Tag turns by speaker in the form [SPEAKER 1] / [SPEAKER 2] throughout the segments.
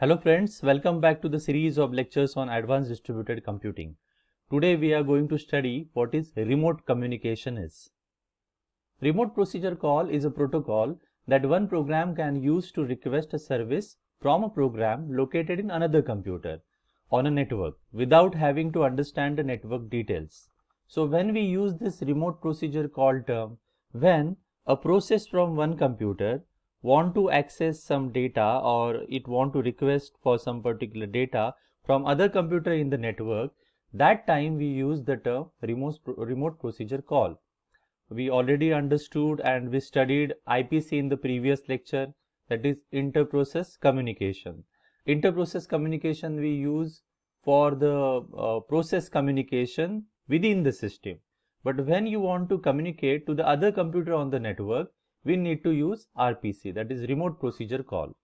[SPEAKER 1] Hello friends, welcome back to the series of lectures on advanced distributed computing. Today we are going to study what is remote communication is. Remote procedure call is a protocol that one program can use to request a service from a program located in another computer on a network without having to understand the network details. So when we use this remote procedure call term, when a process from one computer want to access some data or it want to request for some particular data from other computer in the network, that time we use the term remote, remote procedure call. We already understood and we studied IPC in the previous lecture that is inter-process communication. Inter-process communication we use for the uh, process communication within the system. But when you want to communicate to the other computer on the network, we need to use RPC that is remote procedure call.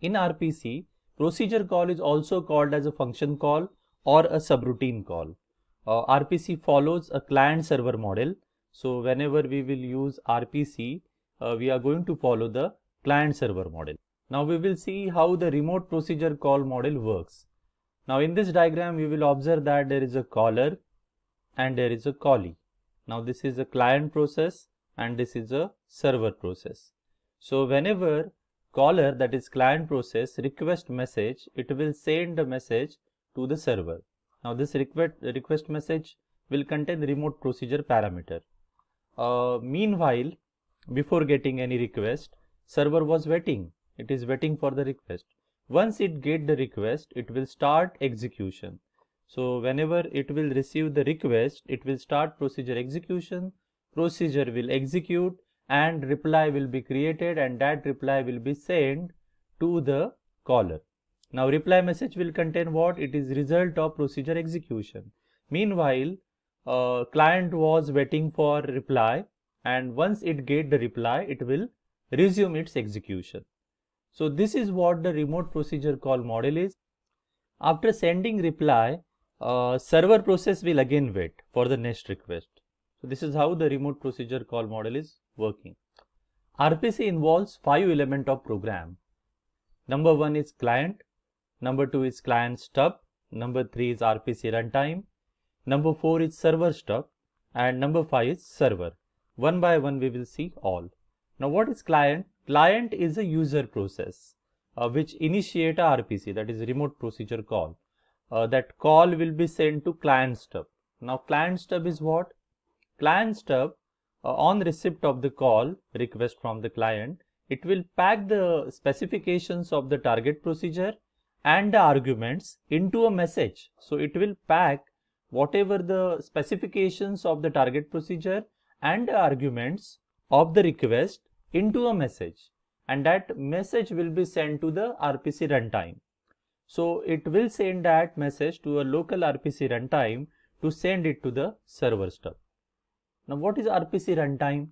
[SPEAKER 1] In RPC, procedure call is also called as a function call or a subroutine call. Uh, RPC follows a client server model. So whenever we will use RPC, uh, we are going to follow the client server model. Now we will see how the remote procedure call model works. Now in this diagram, we will observe that there is a caller and there is a callee. Now this is a client process and this is a server process. So whenever caller that is client process request message, it will send a message to the server. Now this request, request message will contain remote procedure parameter. Uh, meanwhile, before getting any request, server was waiting. It is waiting for the request. Once it get the request, it will start execution. So whenever it will receive the request, it will start procedure execution procedure will execute and reply will be created and that reply will be sent to the caller. Now reply message will contain what? It is result of procedure execution. Meanwhile, uh, client was waiting for reply and once it get the reply, it will resume its execution. So this is what the remote procedure call model is. After sending reply, uh, server process will again wait for the next request. So this is how the remote procedure call model is working. RPC involves five element of program. Number one is client. Number two is client stub. Number three is RPC runtime. Number four is server stub. And number five is server. One by one we will see all. Now what is client? Client is a user process uh, which initiate a RPC that is remote procedure call. Uh, that call will be sent to client stub. Now client stub is what? client stub uh, on receipt of the call request from the client, it will pack the specifications of the target procedure and the arguments into a message. So it will pack whatever the specifications of the target procedure and the arguments of the request into a message and that message will be sent to the RPC runtime. So it will send that message to a local RPC runtime to send it to the server stub. Now what is RPC runtime?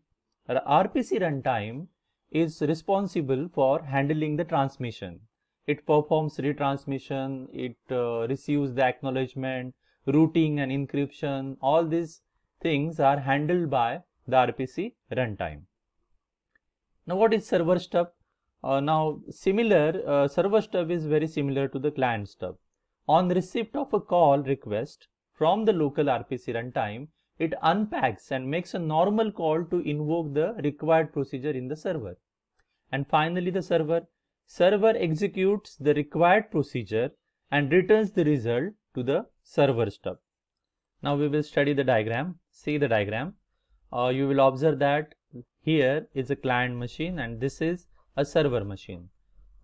[SPEAKER 1] RPC runtime is responsible for handling the transmission. It performs retransmission, it uh, receives the acknowledgement, routing and encryption, all these things are handled by the RPC runtime. Now what is server stub? Uh, now similar, uh, server stub is very similar to the client stub. On receipt of a call request from the local RPC runtime, it unpacks and makes a normal call to invoke the required procedure in the server. And finally, the server. Server executes the required procedure and returns the result to the server stub. Now we will study the diagram, see the diagram. Uh, you will observe that here is a client machine and this is a server machine.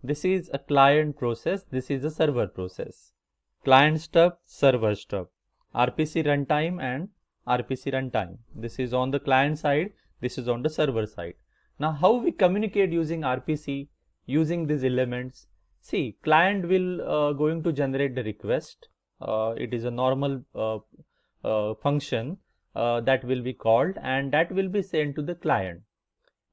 [SPEAKER 1] This is a client process, this is a server process. Client stub, server stub, RPC runtime and RPC runtime. This is on the client side, this is on the server side. Now how we communicate using RPC, using these elements. See, client will uh, going to generate the request. Uh, it is a normal uh, uh function uh, that will be called and that will be sent to the client.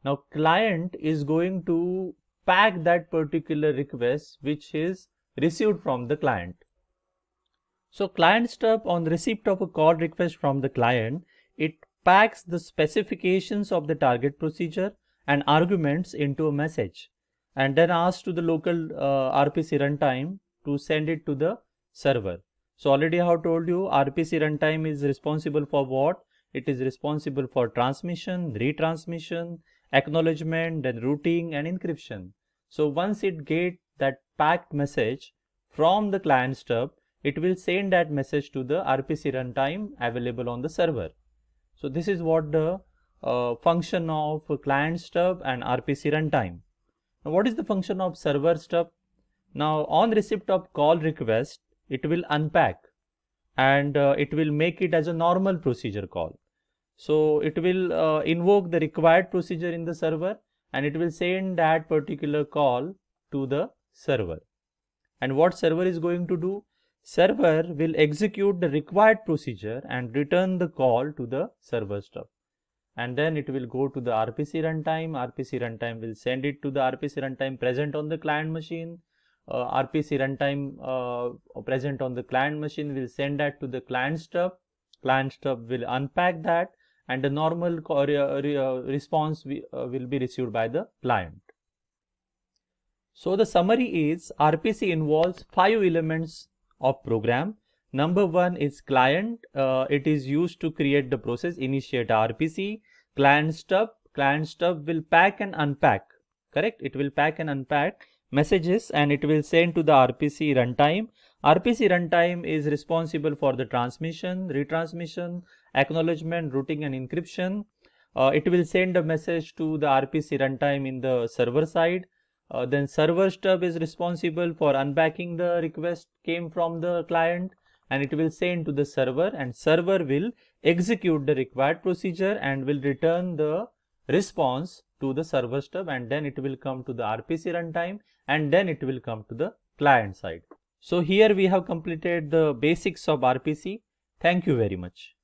[SPEAKER 1] Now client is going to pack that particular request which is received from the client. So client stub on receipt of a call request from the client, it packs the specifications of the target procedure and arguments into a message and then asks to the local uh, RPC runtime to send it to the server. So already I have told you RPC runtime is responsible for what? It is responsible for transmission, retransmission, acknowledgement, then routing and encryption. So once it get that packed message from the client stub, it will send that message to the RPC runtime available on the server. So this is what the uh, function of client stub and RPC runtime. Now what is the function of server stub? Now on receipt of call request, it will unpack and uh, it will make it as a normal procedure call. So it will uh, invoke the required procedure in the server and it will send that particular call to the server. And what server is going to do? server will execute the required procedure and return the call to the server stub and then it will go to the RPC runtime. RPC runtime will send it to the RPC runtime present on the client machine. Uh, RPC runtime uh, present on the client machine will send that to the client stub. Client stub will unpack that and the normal uh, response uh, will be received by the client. So the summary is RPC involves five elements of program. Number one is client. Uh, it is used to create the process, initiate RPC. Client stub, client stub will pack and unpack, correct? It will pack and unpack messages and it will send to the RPC runtime. RPC runtime is responsible for the transmission, retransmission, acknowledgement, routing and encryption. Uh, it will send a message to the RPC runtime in the server side. Uh, then server stub is responsible for unpacking the request came from the client and it will send to the server and server will execute the required procedure and will return the response to the server stub and then it will come to the RPC runtime and then it will come to the client side. So here we have completed the basics of RPC. Thank you very much.